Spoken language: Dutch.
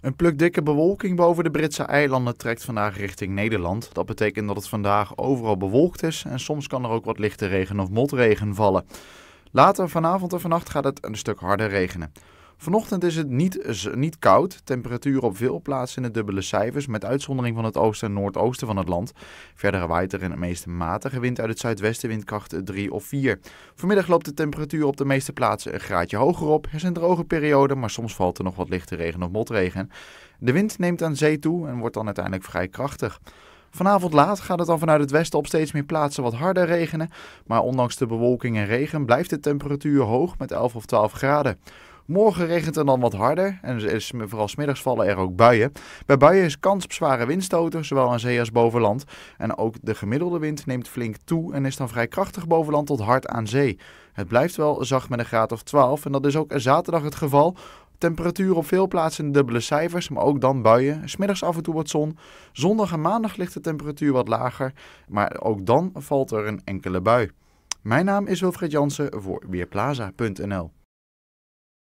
Een dikke bewolking boven de Britse eilanden trekt vandaag richting Nederland. Dat betekent dat het vandaag overal bewolkt is en soms kan er ook wat lichte regen of motregen vallen. Later vanavond en vannacht gaat het een stuk harder regenen. Vanochtend is het niet, niet koud. Temperatuur op veel plaatsen in de dubbele cijfers, met uitzondering van het oosten en noordoosten van het land. Verder waait er in de meeste matige wind uit het zuidwesten windkracht 3 of 4. Vanmiddag loopt de temperatuur op de meeste plaatsen een graadje hoger op. Er zijn droge perioden, maar soms valt er nog wat lichte regen of motregen. De wind neemt aan zee toe en wordt dan uiteindelijk vrij krachtig. Vanavond laat gaat het dan vanuit het westen op steeds meer plaatsen wat harder regenen. Maar ondanks de bewolking en regen blijft de temperatuur hoog met 11 of 12 graden. Morgen regent het dan wat harder en is, vooral smiddags vallen er ook buien. Bij buien is kans op zware windstoten, zowel aan zee als bovenland En ook de gemiddelde wind neemt flink toe en is dan vrij krachtig bovenland tot hard aan zee. Het blijft wel zacht met een graad of 12 en dat is ook zaterdag het geval. Temperatuur op veel plaatsen in dubbele cijfers, maar ook dan buien. Smiddags af en toe wat zon. Zondag en maandag ligt de temperatuur wat lager, maar ook dan valt er een enkele bui. Mijn naam is Wilfred Jansen voor Weerplaza.nl